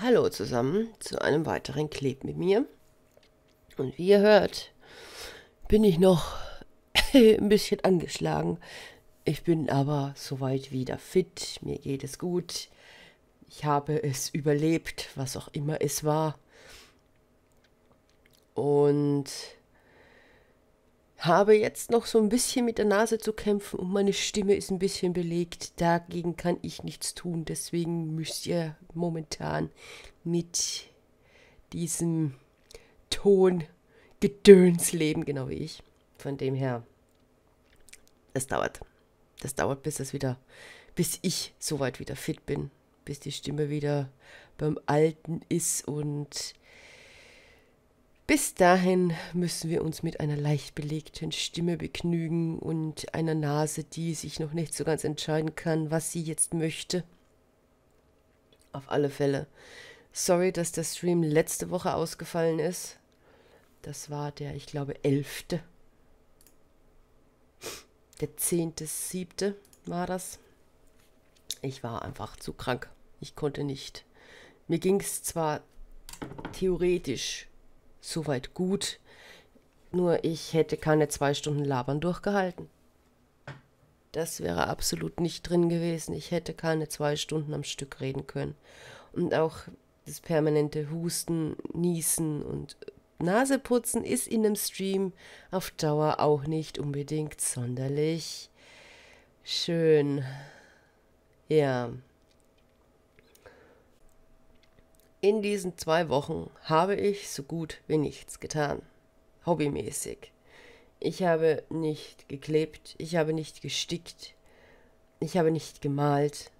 Hallo zusammen zu einem weiteren Kleb mit mir. Und wie ihr hört, bin ich noch ein bisschen angeschlagen. Ich bin aber soweit wieder fit, mir geht es gut. Ich habe es überlebt, was auch immer es war. Und habe jetzt noch so ein bisschen mit der Nase zu kämpfen und meine Stimme ist ein bisschen belegt. Dagegen kann ich nichts tun. Deswegen müsst ihr momentan mit diesem Ton Gedöns leben, genau wie ich. Von dem her, das dauert. Das dauert, bis es wieder, bis ich soweit wieder fit bin, bis die Stimme wieder beim Alten ist und bis dahin müssen wir uns mit einer leicht belegten Stimme begnügen und einer Nase, die sich noch nicht so ganz entscheiden kann, was sie jetzt möchte. Auf alle Fälle. Sorry, dass der Stream letzte Woche ausgefallen ist. Das war der, ich glaube, 11. Der 10.7. war das. Ich war einfach zu krank. Ich konnte nicht. Mir ging es zwar theoretisch Soweit gut. Nur ich hätte keine zwei Stunden Labern durchgehalten. Das wäre absolut nicht drin gewesen. Ich hätte keine zwei Stunden am Stück reden können. Und auch das permanente Husten, Niesen und Naseputzen ist in einem Stream auf Dauer auch nicht unbedingt sonderlich schön. Ja. In diesen zwei Wochen habe ich so gut wie nichts getan. Hobbymäßig. Ich habe nicht geklebt, ich habe nicht gestickt, ich habe nicht gemalt.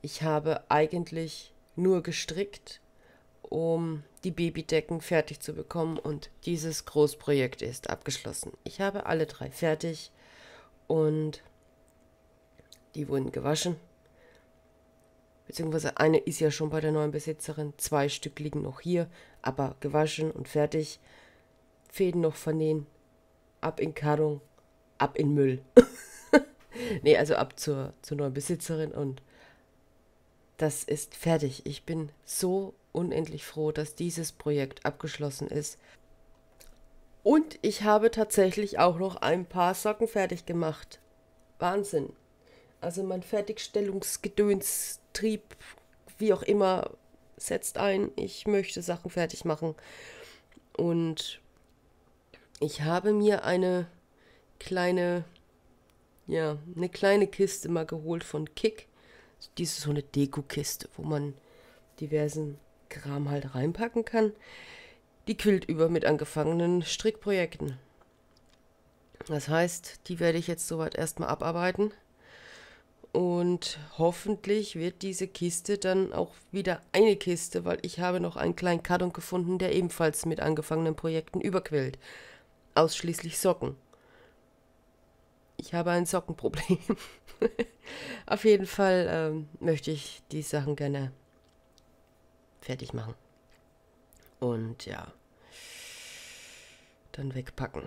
Ich habe eigentlich nur gestrickt, um die Babydecken fertig zu bekommen und dieses Großprojekt ist abgeschlossen. Ich habe alle drei fertig und die wurden gewaschen beziehungsweise eine ist ja schon bei der neuen Besitzerin, zwei Stück liegen noch hier, aber gewaschen und fertig. Fäden noch vernähen, ab in Karung, ab in Müll. nee, also ab zur, zur neuen Besitzerin und das ist fertig. Ich bin so unendlich froh, dass dieses Projekt abgeschlossen ist. Und ich habe tatsächlich auch noch ein paar Socken fertig gemacht. Wahnsinn. Also mein Fertigstellungsgedöns Trieb, wie auch immer, setzt ein. Ich möchte Sachen fertig machen. Und ich habe mir eine kleine, ja, eine kleine Kiste mal geholt von Kick. Diese so eine Deko-Kiste, wo man diversen Kram halt reinpacken kann. Die quillt über mit angefangenen Strickprojekten. Das heißt, die werde ich jetzt soweit erstmal abarbeiten. Und hoffentlich wird diese Kiste dann auch wieder eine Kiste, weil ich habe noch einen kleinen Karton gefunden, der ebenfalls mit angefangenen Projekten überquillt. Ausschließlich Socken. Ich habe ein Sockenproblem. Auf jeden Fall ähm, möchte ich die Sachen gerne fertig machen. Und ja, dann wegpacken.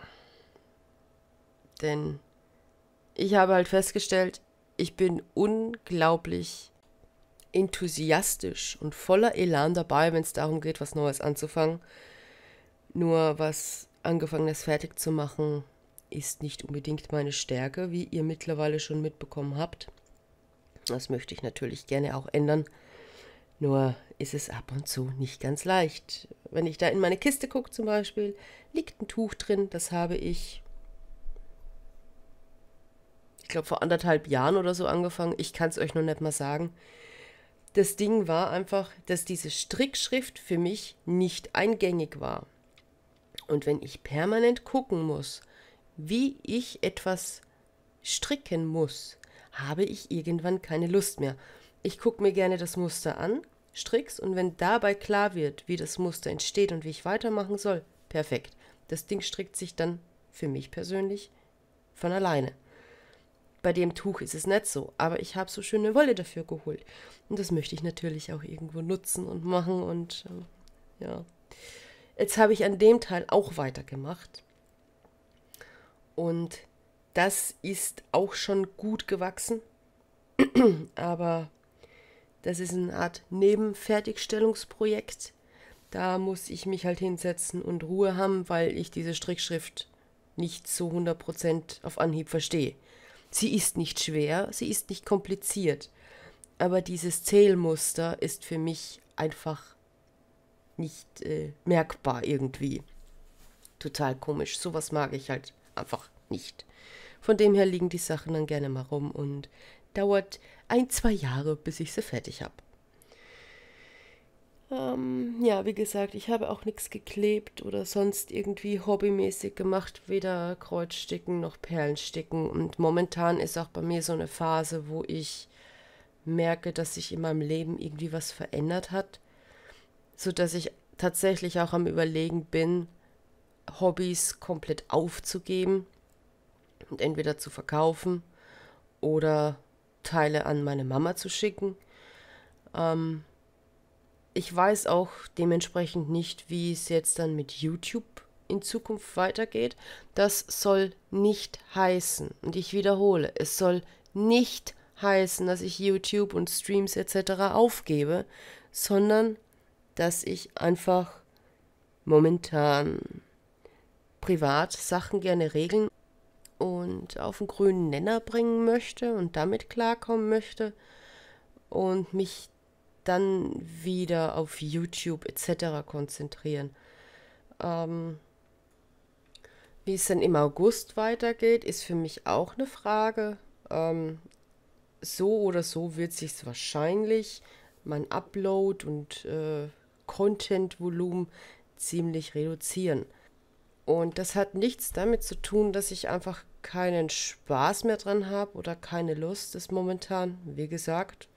Denn ich habe halt festgestellt, ich bin unglaublich enthusiastisch und voller Elan dabei, wenn es darum geht, was Neues anzufangen. Nur was Angefangenes fertig zu machen, ist nicht unbedingt meine Stärke, wie ihr mittlerweile schon mitbekommen habt. Das möchte ich natürlich gerne auch ändern. Nur ist es ab und zu nicht ganz leicht. Wenn ich da in meine Kiste gucke zum Beispiel, liegt ein Tuch drin, das habe ich ich glaube, vor anderthalb Jahren oder so angefangen. Ich kann es euch noch nicht mal sagen. Das Ding war einfach, dass diese Strickschrift für mich nicht eingängig war. Und wenn ich permanent gucken muss, wie ich etwas stricken muss, habe ich irgendwann keine Lust mehr. Ich gucke mir gerne das Muster an, strick's und wenn dabei klar wird, wie das Muster entsteht und wie ich weitermachen soll, perfekt. Das Ding strickt sich dann für mich persönlich von alleine. Bei dem Tuch ist es nicht so, aber ich habe so schöne Wolle dafür geholt. Und das möchte ich natürlich auch irgendwo nutzen und machen und äh, ja. Jetzt habe ich an dem Teil auch weitergemacht. Und das ist auch schon gut gewachsen. aber das ist eine Art Nebenfertigstellungsprojekt. Da muss ich mich halt hinsetzen und Ruhe haben, weil ich diese Strickschrift nicht zu 100% auf Anhieb verstehe. Sie ist nicht schwer, sie ist nicht kompliziert, aber dieses Zählmuster ist für mich einfach nicht äh, merkbar irgendwie. Total komisch. Sowas mag ich halt einfach nicht. Von dem her liegen die Sachen dann gerne mal rum und dauert ein, zwei Jahre, bis ich sie fertig habe. Ähm, ja, wie gesagt, ich habe auch nichts geklebt oder sonst irgendwie hobbymäßig gemacht, weder Kreuzsticken noch Perlensticken. Und momentan ist auch bei mir so eine Phase, wo ich merke, dass sich in meinem Leben irgendwie was verändert hat, sodass ich tatsächlich auch am Überlegen bin, Hobbys komplett aufzugeben und entweder zu verkaufen oder Teile an meine Mama zu schicken. Ähm, ich weiß auch dementsprechend nicht, wie es jetzt dann mit YouTube in Zukunft weitergeht. Das soll nicht heißen, und ich wiederhole, es soll nicht heißen, dass ich YouTube und Streams etc. aufgebe, sondern dass ich einfach momentan privat Sachen gerne regeln und auf den grünen Nenner bringen möchte und damit klarkommen möchte und mich dann wieder auf YouTube etc. konzentrieren. Ähm, wie es dann im August weitergeht, ist für mich auch eine Frage. Ähm, so oder so wird sich wahrscheinlich mein Upload und äh, Content-Volumen ziemlich reduzieren. Und das hat nichts damit zu tun, dass ich einfach keinen Spaß mehr dran habe oder keine Lust ist momentan. Wie gesagt,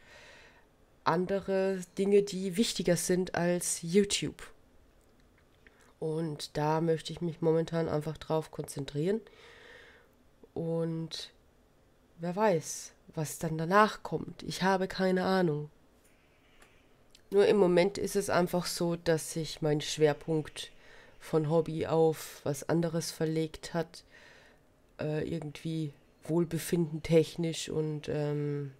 andere Dinge, die wichtiger sind als YouTube. Und da möchte ich mich momentan einfach drauf konzentrieren. Und wer weiß, was dann danach kommt. Ich habe keine Ahnung. Nur im Moment ist es einfach so, dass sich mein Schwerpunkt von Hobby auf was anderes verlegt hat. Äh, irgendwie wohlbefinden technisch und ähm,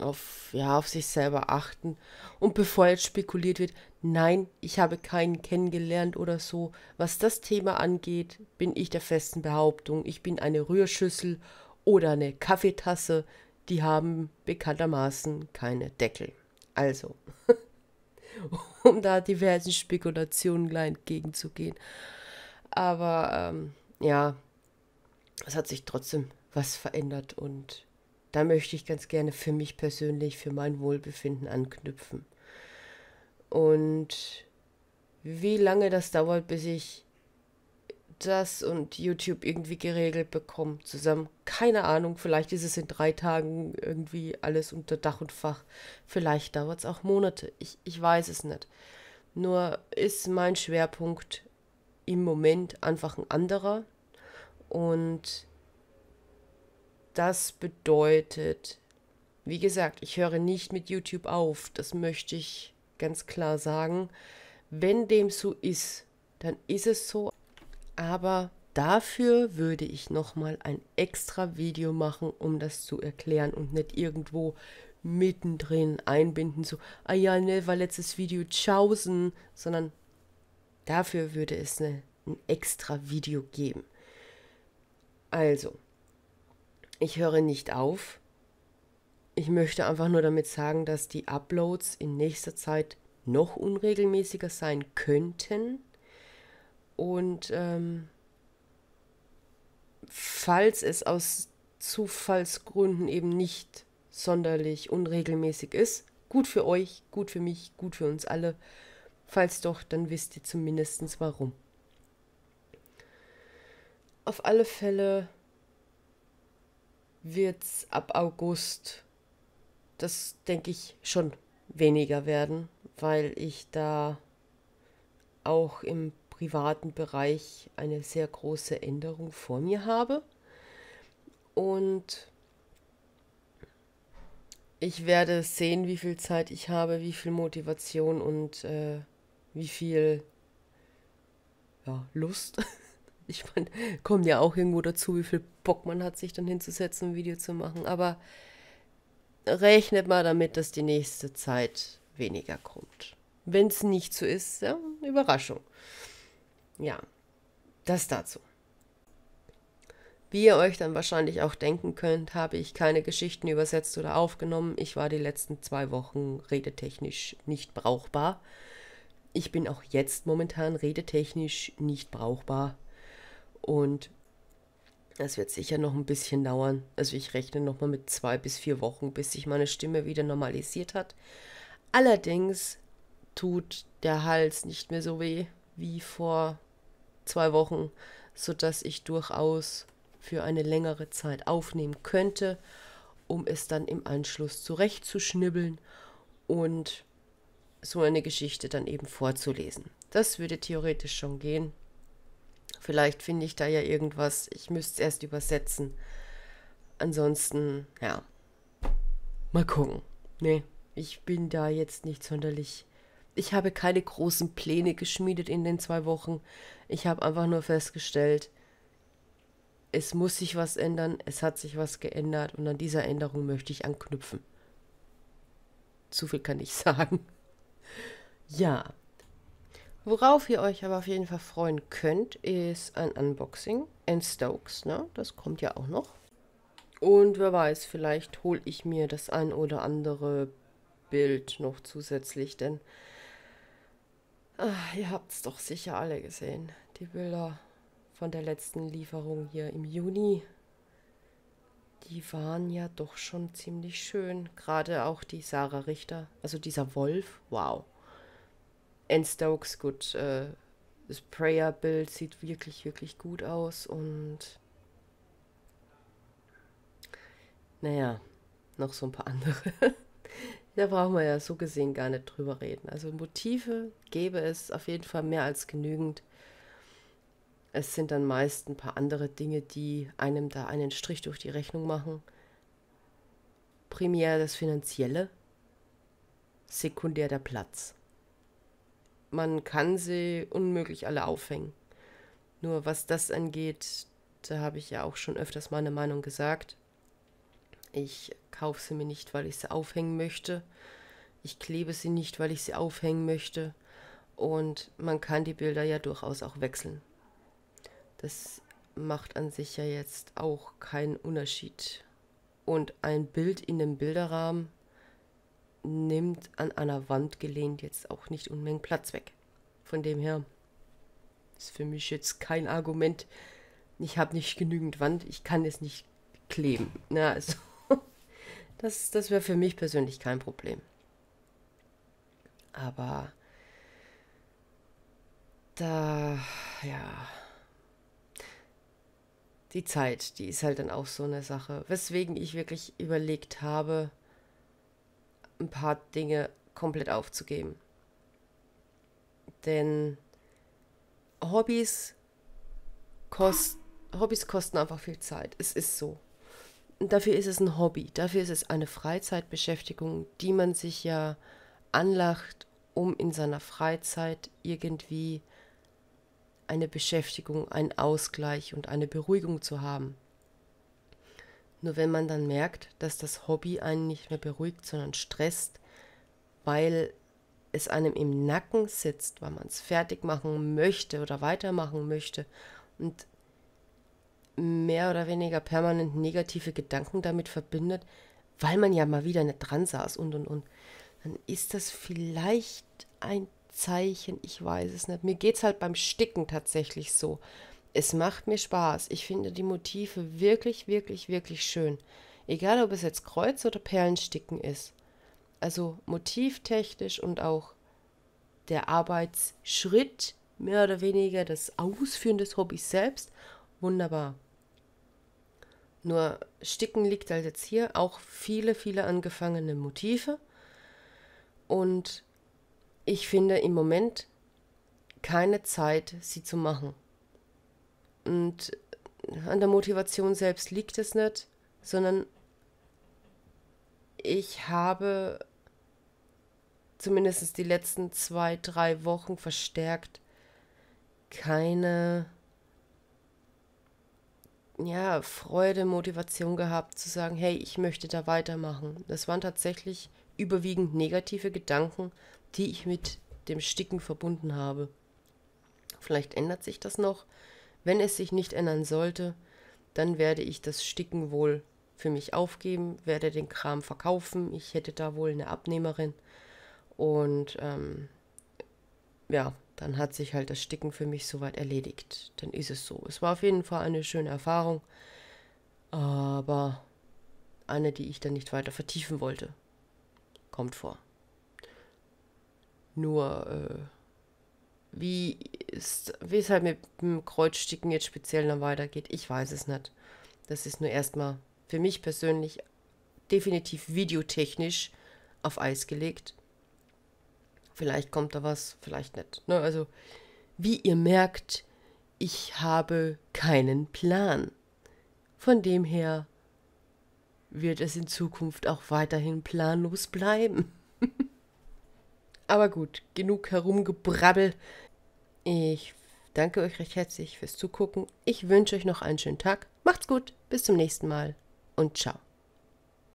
auf, ja, auf sich selber achten. Und bevor jetzt spekuliert wird, nein, ich habe keinen kennengelernt oder so. Was das Thema angeht, bin ich der festen Behauptung, ich bin eine Rührschüssel oder eine Kaffeetasse. Die haben bekanntermaßen keine Deckel. Also, um da diversen Spekulationen gleich entgegenzugehen. Aber ähm, ja, es hat sich trotzdem was verändert und da möchte ich ganz gerne für mich persönlich, für mein Wohlbefinden anknüpfen. Und wie lange das dauert, bis ich das und YouTube irgendwie geregelt bekomme zusammen. Keine Ahnung, vielleicht ist es in drei Tagen irgendwie alles unter Dach und Fach. Vielleicht dauert es auch Monate. Ich, ich weiß es nicht. Nur ist mein Schwerpunkt im Moment einfach ein anderer. Und das bedeutet, wie gesagt, ich höre nicht mit YouTube auf, das möchte ich ganz klar sagen. Wenn dem so ist, dann ist es so, aber dafür würde ich nochmal ein extra Video machen, um das zu erklären und nicht irgendwo mittendrin einbinden, so, ah ja, ne, war letztes Video tschaußen, sondern dafür würde es ne, ein extra Video geben. Also, ich höre nicht auf. Ich möchte einfach nur damit sagen, dass die Uploads in nächster Zeit noch unregelmäßiger sein könnten. Und ähm, falls es aus Zufallsgründen eben nicht sonderlich unregelmäßig ist, gut für euch, gut für mich, gut für uns alle. Falls doch, dann wisst ihr zumindest warum. Auf alle Fälle wird es ab August, das denke ich, schon weniger werden, weil ich da auch im privaten Bereich eine sehr große Änderung vor mir habe. Und ich werde sehen, wie viel Zeit ich habe, wie viel Motivation und äh, wie viel ja, Lust ich meine, kommt ja auch irgendwo dazu, wie viel Bock man hat, sich dann hinzusetzen, ein Video zu machen. Aber rechnet mal damit, dass die nächste Zeit weniger kommt. Wenn es nicht so ist, ja, Überraschung. Ja, das dazu. Wie ihr euch dann wahrscheinlich auch denken könnt, habe ich keine Geschichten übersetzt oder aufgenommen. Ich war die letzten zwei Wochen redetechnisch nicht brauchbar. Ich bin auch jetzt momentan redetechnisch nicht brauchbar. Und das wird sicher noch ein bisschen dauern. Also ich rechne nochmal mit zwei bis vier Wochen, bis sich meine Stimme wieder normalisiert hat. Allerdings tut der Hals nicht mehr so weh wie vor zwei Wochen, sodass ich durchaus für eine längere Zeit aufnehmen könnte, um es dann im Anschluss zurechtzuschnibbeln und so eine Geschichte dann eben vorzulesen. Das würde theoretisch schon gehen. Vielleicht finde ich da ja irgendwas. Ich müsste es erst übersetzen. Ansonsten, ja. Mal gucken. Nee, ich bin da jetzt nicht sonderlich. Ich habe keine großen Pläne geschmiedet in den zwei Wochen. Ich habe einfach nur festgestellt, es muss sich was ändern, es hat sich was geändert und an dieser Änderung möchte ich anknüpfen. Zu viel kann ich sagen. Ja, Worauf ihr euch aber auf jeden Fall freuen könnt, ist ein Unboxing in Stokes. Ne? Das kommt ja auch noch. Und wer weiß, vielleicht hole ich mir das ein oder andere Bild noch zusätzlich, denn ach, ihr habt es doch sicher alle gesehen. Die Bilder von der letzten Lieferung hier im Juni, die waren ja doch schon ziemlich schön. Gerade auch die Sarah Richter, also dieser Wolf, wow. Ann Stokes, gut, äh, das Prayer-Bild sieht wirklich, wirklich gut aus und naja, noch so ein paar andere. da brauchen wir ja so gesehen gar nicht drüber reden. Also Motive gäbe es auf jeden Fall mehr als genügend. Es sind dann meist ein paar andere Dinge, die einem da einen Strich durch die Rechnung machen. Primär das Finanzielle, sekundär der Platz man kann sie unmöglich alle aufhängen. Nur was das angeht, da habe ich ja auch schon öfters meine Meinung gesagt. Ich kaufe sie mir nicht, weil ich sie aufhängen möchte. Ich klebe sie nicht, weil ich sie aufhängen möchte. Und man kann die Bilder ja durchaus auch wechseln. Das macht an sich ja jetzt auch keinen Unterschied. Und ein Bild in dem Bilderrahmen nimmt an einer Wand gelehnt jetzt auch nicht Unmengen Platz weg. Von dem her ist für mich jetzt kein Argument. Ich habe nicht genügend Wand, ich kann es nicht kleben. Na, also, das, das wäre für mich persönlich kein Problem. Aber da, ja, die Zeit, die ist halt dann auch so eine Sache, weswegen ich wirklich überlegt habe, ein paar Dinge komplett aufzugeben. Denn Hobbys, kost, Hobbys kosten einfach viel Zeit. Es ist so. Und dafür ist es ein Hobby. Dafür ist es eine Freizeitbeschäftigung, die man sich ja anlacht, um in seiner Freizeit irgendwie eine Beschäftigung, einen Ausgleich und eine Beruhigung zu haben. Nur wenn man dann merkt, dass das Hobby einen nicht mehr beruhigt, sondern stresst, weil es einem im Nacken sitzt, weil man es fertig machen möchte oder weitermachen möchte und mehr oder weniger permanent negative Gedanken damit verbindet, weil man ja mal wieder nicht dran saß und und und, dann ist das vielleicht ein Zeichen, ich weiß es nicht. Mir geht es halt beim Sticken tatsächlich so. Es macht mir Spaß. Ich finde die Motive wirklich, wirklich, wirklich schön. Egal, ob es jetzt Kreuz oder Perlensticken ist. Also motivtechnisch und auch der Arbeitsschritt, mehr oder weniger das Ausführen des Hobbys selbst, wunderbar. Nur Sticken liegt halt jetzt hier auch viele, viele angefangene Motive. Und ich finde im Moment keine Zeit, sie zu machen. Und an der Motivation selbst liegt es nicht, sondern ich habe zumindest die letzten zwei, drei Wochen verstärkt keine ja, Freude, Motivation gehabt zu sagen, hey, ich möchte da weitermachen. Das waren tatsächlich überwiegend negative Gedanken, die ich mit dem Sticken verbunden habe. Vielleicht ändert sich das noch. Wenn es sich nicht ändern sollte, dann werde ich das Sticken wohl für mich aufgeben, werde den Kram verkaufen. Ich hätte da wohl eine Abnehmerin. Und ähm, ja, dann hat sich halt das Sticken für mich soweit erledigt. Dann ist es so. Es war auf jeden Fall eine schöne Erfahrung, aber eine, die ich dann nicht weiter vertiefen wollte. Kommt vor. Nur, äh, wie es halt mit dem Kreuzsticken jetzt speziell noch weitergeht, ich weiß es nicht. Das ist nur erstmal für mich persönlich definitiv videotechnisch auf Eis gelegt. Vielleicht kommt da was, vielleicht nicht. Ne? Also, wie ihr merkt, ich habe keinen Plan. Von dem her wird es in Zukunft auch weiterhin planlos bleiben. Aber gut, genug herumgebrabbel. Ich danke euch recht herzlich fürs Zugucken. Ich wünsche euch noch einen schönen Tag. Macht's gut, bis zum nächsten Mal und ciao.